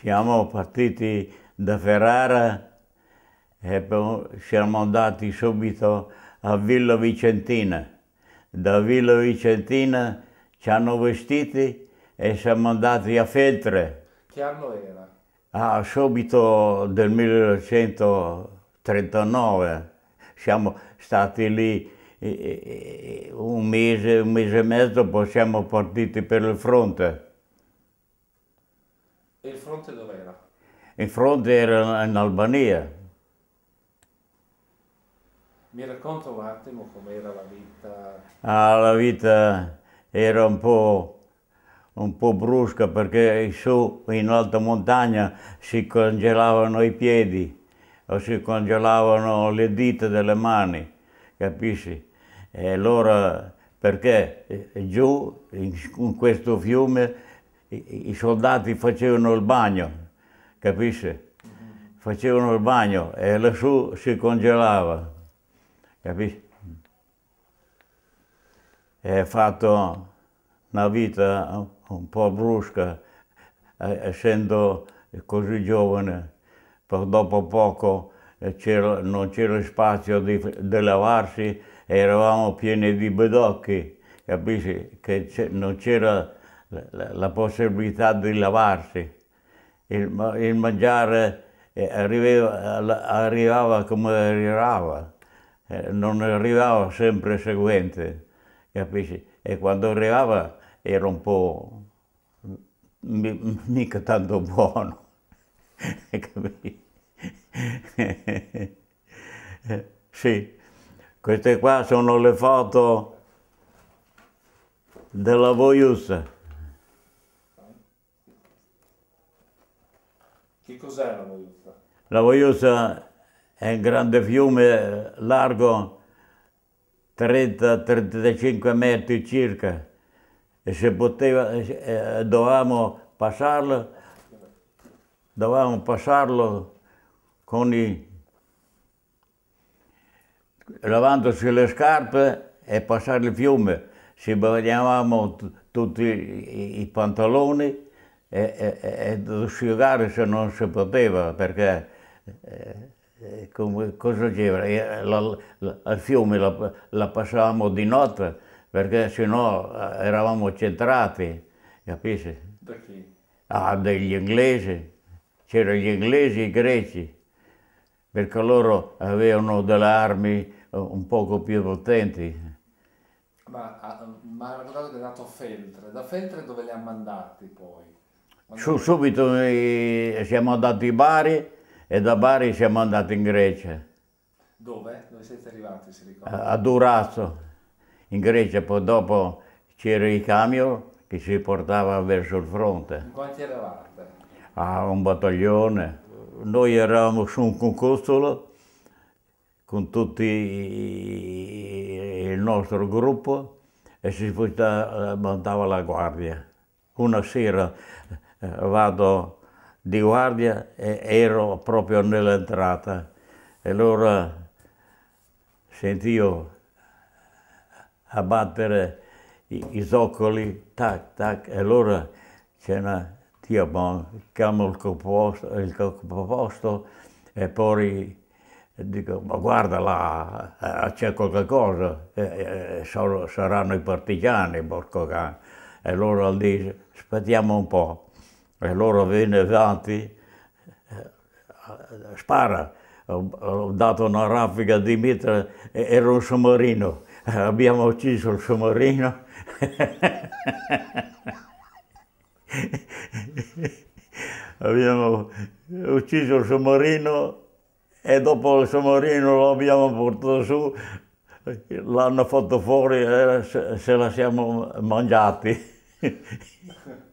siamo partiti da Ferrara e siamo andati subito a Villa Vicentina. Da Villa Vicentina ci hanno vestiti e siamo andati a Feltre. Che anno era? Ah, subito del 1939. Siamo stati lì eh, eh, un mese, un mese e mezzo, poi siamo partiti per il fronte. E il fronte dov'era? Il fronte era in Albania. Mi racconta un attimo com'era la vita? Ah, la vita era un po', un po' brusca perché su in alta montagna si congelavano i piedi o si congelavano le dita delle mani, capisci? E allora perché giù in questo fiume i, soldati facevano il bagno, capisci? Facevano il bagno e lassù si congelava, capisci? E ha fatto una vita un po' brusca, eh, essendo così giovane, dopo poco eh, non c'era spazio di, di lavarsi, eravamo pieni di bedocchi, capisci? Che non c'era la, possibilità di lavarsi, il, il mangiare eh, arrivava, arrivava come arrivava, eh, non arrivava sempre seguente, capisci? E quando arrivava era un po' mica tanto buono, capisci? sì, queste qua sono le foto della Voiusa. Cos'è la Voiusa? La Voiusa è un grande fiume largo 30-35 metri circa e se poteva, eh, eh, dovevamo passarlo, dovevamo passarlo con i, lavandosi le scarpe e passare il fiume, ci bagnavamo tutti i, i pantaloni e, e, ed uscire se non si poteva perché eh, eh come, cosa c'era? Eh, al fiume la, la passavamo di notte perché sennò eh, eravamo centrati, capisci? Da chi? Ah, degli inglesi, c'erano gli inglesi e i greci, perché loro avevano delle armi un poco più potenti. Ma, ah, ma ha raccontato che è nato a Feltre, da Feltre dove li ha mandati poi? Su, subito eh, siamo andati a Bari e da Bari siamo andati in Grecia. Dove? Dove siete arrivati, si ricorda? A Durazzo, in Grecia. Poi dopo c'era il camion che ci portava verso il fronte. In quanti eravate? Ah, un battaglione. Noi eravamo su un concostolo con tutto il nostro gruppo e si eh, mandava la guardia. Una sera eh, vado di guardia e ero proprio nell'entrata e allora sentivo abbattere i, i zoccoli, tac, tac, e allora c'era Tiamon, chiamo il composto, il composto e poi dico, ma guarda là, eh, c'è qualcosa, eh, eh, saranno i partigiani, porco E loro allora dice, aspettiamo un po'. E loro venne avanti, eh, spara. Ho dato una raffica di mitra, era un somarino. Abbiamo ucciso il somarino. abbiamo ucciso il somarino e dopo il somarino l'abbiamo portato su, l'hanno fatto fuori eh, e se la siamo mangiati.